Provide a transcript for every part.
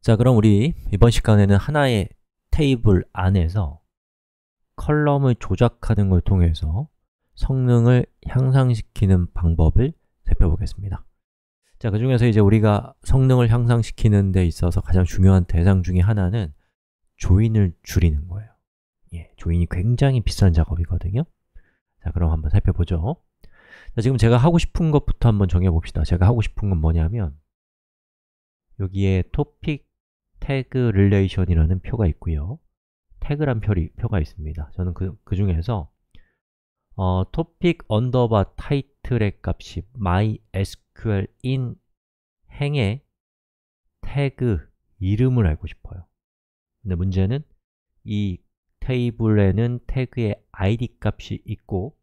자, 그럼 우리 이번 시간에는 하나의 테이블 안에서 컬럼을 조작하는 걸 통해서 성능을 향상시키는 방법을 살펴보겠습니다. 자, 그 중에서 이제 우리가 성능을 향상시키는 데 있어서 가장 중요한 대상 중에 하나는 조인을 줄이는 거예요. 예, 조인이 굉장히 비싼 작업이거든요. 자, 그럼 한번 살펴보죠. 자, 지금 제가 하고 싶은 것부터 한번 정해봅시다. 제가 하고 싶은 건 뭐냐면 여기에 토픽 태그 릴레이션이라는 표가 있고요. 태그란 표리, 표가 있습니다. 저는 그, 그 중에서 어, topic underbar title의 값이 mysql in 행의 태그 이름을 알고 싶어요. 근데 문제는 이 테이블에는 태그의 id 값이 있고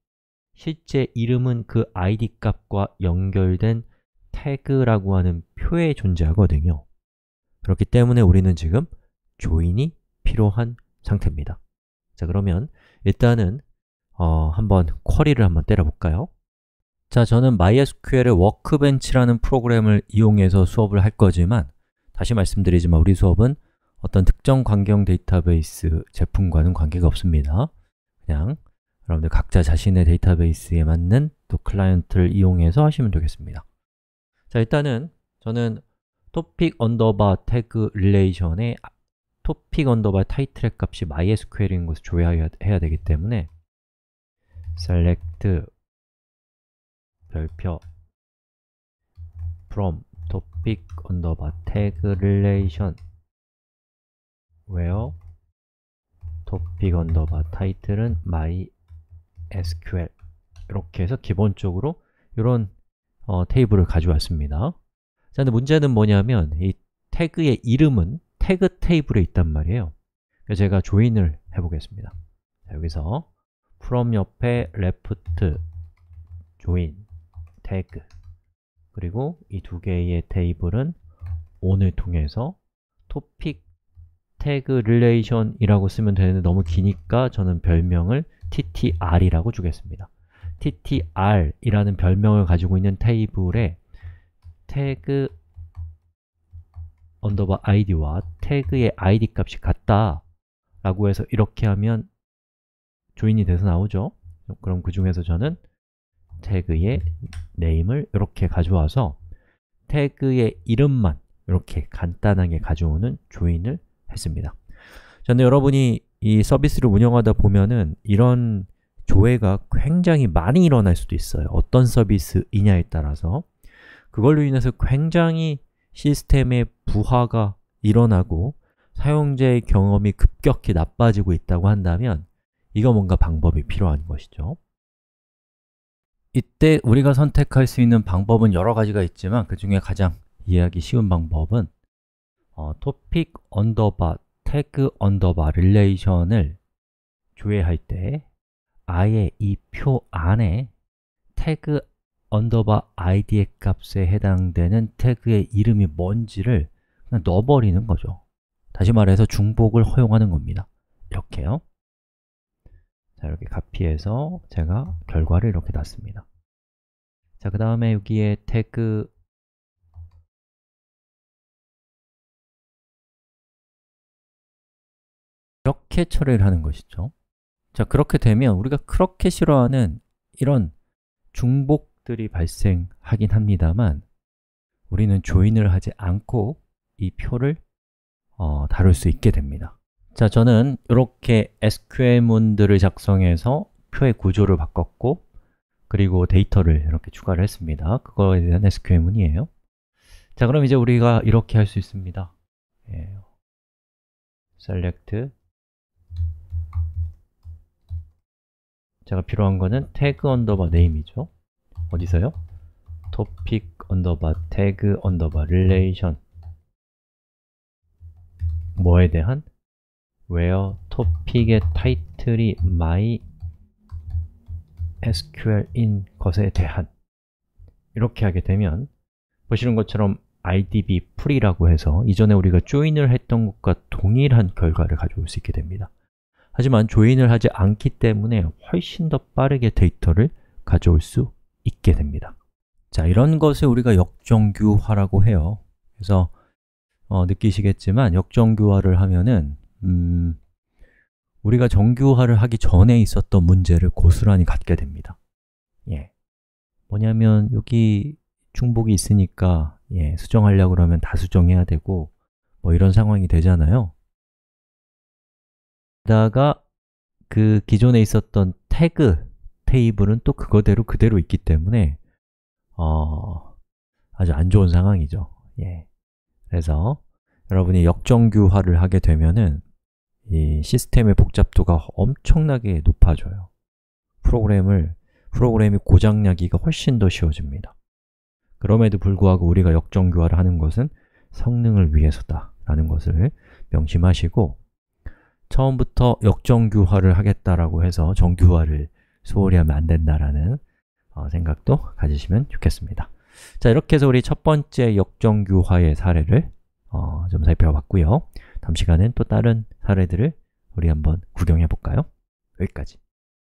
실제 이름은 그 id 값과 연결된 태그라고 하는 표에 존재하거든요. 그렇기 때문에 우리는 지금 조인이 필요한 상태입니다. 자, 그러면 일단은 어, 한번 쿼리를 한번 때려볼까요? 자, 저는 MySQL의 워크벤치라는 프로그램을 이용해서 수업을 할 거지만 다시 말씀드리지만 우리 수업은 어떤 특정 관경 데이터베이스 제품과는 관계가 없습니다. 그냥 여러분들 각자 자신의 데이터베이스에 맞는 또 클라이언트를 이용해서 하시면 되겠습니다. 자, 일단은 저는 topic underbar tag relation의 topic underbar title의 값이 MySQL인 것을 조회해야 되기 때문에 select 별표 from topic underbar tag relation where topic underbar title은 mysql 이렇게 해서 기본적으로 이런 어, 테이블을 가져왔습니다. 자, 근데 문제는 뭐냐면 이 태그의 이름은 태그 테이블에 있단 말이에요 그래서 제가 조인을 해보겠습니다 자, 여기서 from 옆에 left join 태그 그리고 이 두 개의 테이블은 오늘 통해서 topic 태그 relation이라고 쓰면 되는데 너무 기니까 저는 별명을 ttr이라고 주겠습니다 ttr이라는 별명을 가지고 있는 테이블에 태그 언더바 아이디와 태그의 아이디 값이 같다 라고 해서 이렇게 하면 조인이 돼서 나오죠 그럼 그 중에서 저는 태그의 네임을 이렇게 가져와서 태그의 이름만 이렇게 간단하게 가져오는 조인을 했습니다 저는 여러분이 이 서비스를 운영하다 보면은 이런 조회가 굉장히 많이 일어날 수도 있어요 어떤 서비스이냐에 따라서 그걸로 인해서 굉장히 시스템의 부하가 일어나고 사용자의 경험이 급격히 나빠지고 있다고 한다면 이거 뭔가 방법이 필요한 것이죠 이때 우리가 선택할 수 있는 방법은 여러 가지가 있지만 그 중에 가장 이해하기 쉬운 방법은 어, topic 언더바 태그 언더바 t i o n 을 조회할 때 아예 이 표 안에 태그 언더바 id의 값에 해당되는 태그의 이름이 뭔지를 그냥 넣어버리는 거죠 다시 말해서 중복을 허용하는 겁니다 이렇게요 자 이렇게 카피해서 제가 결과를 이렇게 놨습니다자그 다음에 여기에 태그 이렇게 처리를 하는 것이죠 자 그렇게 되면 우리가 그렇게 싫어하는 이런 중복 것들이 발생하긴 합니다만 우리는 조인을 하지 않고 이 표를 어, 다룰 수 있게 됩니다 자, 저는 이렇게 SQL문들을 작성해서 표의 구조를 바꿨고 그리고 데이터를 이렇게 추가를 했습니다 그거에 대한 SQL문이에요 자, 그럼 이제 우리가 이렇게 할 수 있습니다 예. select 제가 필요한 거는 태그 r n a m e 이죠 어디서요? t o 언더바 태그 언더바 릴레이션 뭐에 대한? where t o 의 타이틀이 my sql인 것에 대한 이렇게 하게 되면 보시는 것처럼 idb free라고 해서 이전에 우리가 j o 을 했던 것과 동일한 결과를 가져올 수 있게 됩니다 하지만 조인을 하지 않기 때문에 훨씬 더 빠르게 데이터를 가져올 수 있게 됩니다 자, 이런 것을 우리가 역정규화라고 해요 그래서 어, 느끼시겠지만 역정규화를 하면은 음, 우리가 정규화를 하기 전에 있었던 문제를 고스란히 갖게 됩니다 예. 뭐냐면 여기 중복이 있으니까 예, 수정하려고 그러면 다 수정해야 되고 뭐 이런 상황이 되잖아요 게다가 그 기존에 있었던 태그 테이블은 또 그거대로 그대로 있기 때문에 어, 아주 안 좋은 상황이죠. 예. 그래서 여러분이 역정규화를 하게 되면은 이 시스템의 복잡도가 엄청나게 높아져요. 프로그램을 프로그램이 고장나기가 훨씬 더 쉬워집니다. 그럼에도 불구하고 우리가 역정규화를 하는 것은 성능을 위해서다 라는 것을 명심하시고 처음부터 역정규화를 하겠다라고 해서 정규화를 소홀히 하면 안 된다라는 어, 생각도 가지시면 좋겠습니다. 자, 이렇게 해서 우리 첫 번째 역정규화의 사례를 어, 좀 살펴봤고요. 다음 시간엔 또 다른 사례들을 우리 한번 구경해 볼까요? 여기까지.